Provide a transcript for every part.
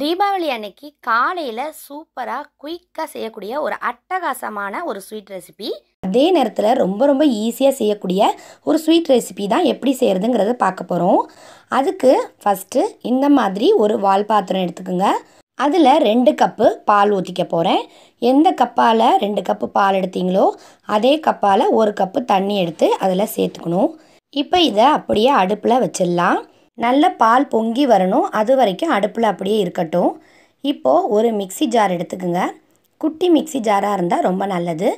தீபாவளி அன்னைக்கு காலையில் சூப்பராக குயிக்காக செய்யக்கூடிய ஒரு அட்டகாசமான ஒரு ஸ்வீட் ரெசிபி அதே நேரத்தில் ரொம்ப ரொம்ப ஈஸியாக செய்யக்கூடிய ஒரு ஸ்வீட் ரெசிபி தான் எப்படி செய்கிறதுங்கிறத பார்க்க போகிறோம் அதுக்கு ஃபஸ்ட்டு இந்த மாதிரி ஒரு வால் பாத்திரம் எடுத்துக்கோங்க அதில் ரெண்டு கப்பு பால் ஊற்றிக்க போகிறேன் எந்த கப்பால் ரெண்டு கப்பு பால் எடுத்தீங்களோ அதே கப்பால் ஒரு கப்பு தண்ணி எடுத்து அதில் சேர்த்துக்கணும் இப்போ இதை அப்படியே அடுப்பில் வச்சிடலாம் நல்ல பால் பொங்கி வரணும் அது வரைக்கும் அடுப்பில் அப்படியே இருக்கட்டும் இப்போது ஒரு மிக்சி ஜார் எடுத்துக்கோங்க குட்டி மிக்சி ஜாராக இருந்தால் ரொம்ப நல்லது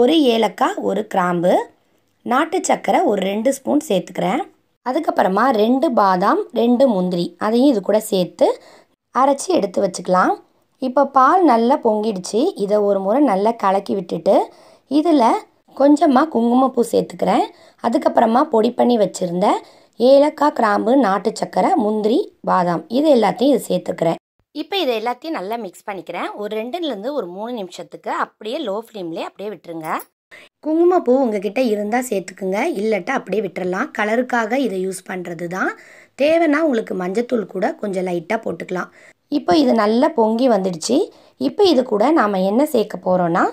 ஒரு ஏலக்காய் ஒரு கிராம்பு நாட்டு சக்கரை ஒரு ரெண்டு ஸ்பூன் சேர்த்துக்கிறேன் அதுக்கப்புறமா ரெண்டு பாதாம் ரெண்டு முந்திரி அதையும் இது கூட சேர்த்து அரைச்சி எடுத்து வச்சுக்கலாம் இப்போ பால் நல்லா பொங்கிடுச்சு இதை ஒரு முறை நல்லா கலக்கி விட்டுட்டு இதில் கொஞ்சமாக குங்குமப்பூ சேர்த்துக்கிறேன் அதுக்கப்புறமா பொடி பண்ணி வச்சுருந்த ஏலக்காய் கிராம்பு நாட்டு சக்கரை முந்திரி பாதாம் இது எல்லாத்தையும் இது சேர்த்துக்கிறேன் இப்போ இதை எல்லாத்தையும் நல்லா மிக்ஸ் பண்ணிக்கிறேன் ஒரு ரெண்டுலேருந்து ஒரு மூணு நிமிஷத்துக்கு அப்படியே லோ ஃப்ளேம்லேயே அப்படியே விட்டுருங்க குங்குமப்பூ உங்ககிட்ட இருந்தால் சேர்த்துக்குங்க இல்லட்ட அப்படியே விட்டுறலாம் கலருக்காக இதை யூஸ் பண்ணுறது தான் தேவைன்னா உங்களுக்கு மஞ்சத்தூள் கூட கொஞ்சம் லைட்டாக போட்டுக்கலாம் இப்போ இது நல்லா பொங்கி வந்துடுச்சு இப்போ இது கூட நாம் என்ன சேர்க்க போகிறோன்னா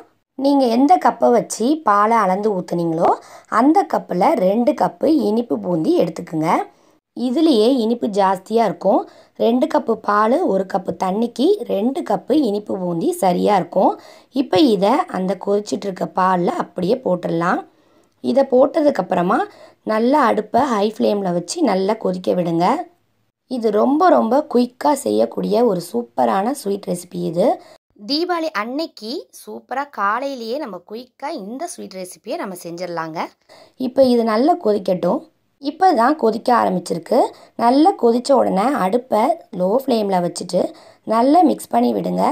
நீங்கள் எந்த கப்பை வச்சு பாலை அளந்து ஊற்றுனீங்களோ அந்த கப்பில் ரெண்டு கப்பு இனிப்பு பூந்தி எடுத்துக்கோங்க இதுலேயே இனிப்பு ஜாஸ்தியாக இருக்கும் ரெண்டு கப்பு பால் ஒரு கப்பு தண்ணிக்கு ரெண்டு கப்பு இனிப்பு பூந்தி சரியாக இருக்கும் இப்போ இதை அந்த கொதிச்சிட்ருக்க பாலில் அப்படியே போட்டுடலாம் இதை போட்டதுக்கப்புறமா நல்லா அடுப்பை ஹை ஃப்ளேமில் வச்சு நல்லா கொதிக்க விடுங்க இது ரொம்ப ரொம்ப குயிக்காக செய்யக்கூடிய ஒரு சூப்பரான ஸ்வீட் ரெசிபி இது தீபாவளி அன்னைக்கு சூப்பராக காலையிலேயே நம்ம குயிக்காக இந்த ஸ்வீட் ரெசிப்பியை நம்ம செஞ்சிடலாங்க இப்போ இது நல்லா கொதிக்கட்டும் இப்போ தான் கொதிக்க ஆரம்பிச்சிருக்கு நல்லா கொதித்த உடனே அடுப்பை லோ ஃப்ளேமில் வச்சுட்டு நல்லா மிக்ஸ் பண்ணி விடுங்க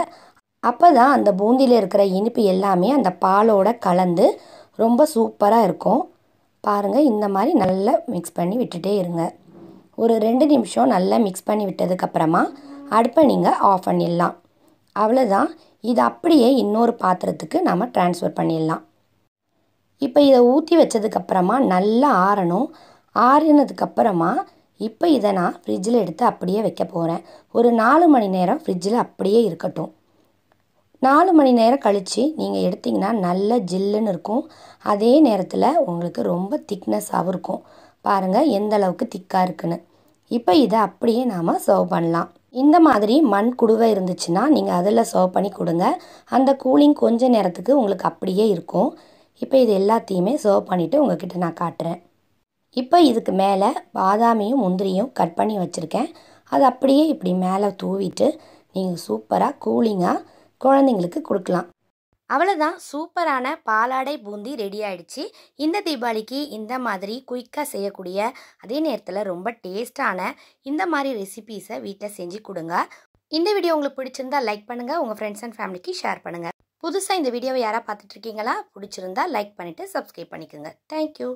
அப்போ தான் அந்த பூந்தியில் இருக்கிற இனிப்பு எல்லாமே அந்த பாலோட கலந்து ரொம்ப சூப்பராக இருக்கும் பாருங்கள் இந்த மாதிரி நல்லா மிக்ஸ் பண்ணி விட்டுட்டே இருங்க ஒரு ரெண்டு நிமிஷம் நல்லா மிக்ஸ் பண்ணி விட்டதுக்கப்புறமா அடுப்பை நீங்கள் ஆஃப் பண்ணிடலாம் அவ்வளோதான் இது அப்படியே இன்னொரு பாத்திரத்துக்கு நாம் டிரான்ஸ்ஃபர் பண்ணிடலாம் இப்போ இதை ஊற்றி வச்சதுக்கப்புறமா நல்லா ஆறணும் ஆறினதுக்கப்புறமா இப்போ இதை நான் ஃப்ரிட்ஜில் எடுத்து அப்படியே வைக்க போகிறேன் ஒரு நாலு மணி நேரம் ஃப்ரிட்ஜில் அப்படியே இருக்கட்டும் நாலு மணி நேரம் கழித்து நீங்கள் எடுத்திங்கன்னா நல்ல ஜில்லுன்னு இருக்கும் அதே நேரத்தில் உங்களுக்கு ரொம்ப திக்னஸாகவும் இருக்கும் பாருங்கள் எந்த அளவுக்கு திக்காக இருக்குன்னு இப்போ இதை அப்படியே நாம் சர்வ் பண்ணலாம் இந்த மாதிரி மண் குடுவை இருந்துச்சுன்னா நீங்கள் அதில் சர்வ் பண்ணி கொடுங்க அந்த கூலிங் கொஞ்ச நேரத்துக்கு உங்களுக்கு அப்படியே இருக்கும் இப்போ இது எல்லாத்தையுமே சர்வ் பண்ணிவிட்டு உங்ககிட்ட நான் காட்டுறேன் இப்போ இதுக்கு மேலே பாதாமியும் முந்திரியும் கட் பண்ணி வச்சுருக்கேன் அது அப்படியே இப்படி மேலே தூவிட்டு நீங்கள் சூப்பராக கூலிங்காக குழந்தைங்களுக்கு கொடுக்கலாம் அவ்வளோதான் சூப்பரான பாலாடை பூந்தி ரெடி ஆயிடுச்சு இந்த தீபாவளிக்கு இந்த மாதிரி குயிக்காக செய்யக்கூடிய அதே நேரத்தில் ரொம்ப டேஸ்டான இந்த மாதிரி ரெசிபீஸை வீட்டில் செஞ்சு கொடுங்க இந்த வீடியோ உங்களுக்கு பிடிச்சிருந்தா லைக் பண்ணுங்கள் உங்கள் ஃப்ரெண்ட்ஸ் அண்ட் ஃபேமிலிக்கு ஷேர் பண்ணுங்கள் புதுசாக இந்த வீடியோவை யாராக பார்த்துட்ருக்கீங்களா பிடிச்சிருந்தா லைக் பண்ணிவிட்டு சப்ஸ்கிரைப் பண்ணிக்கோங்க தேங்க்யூ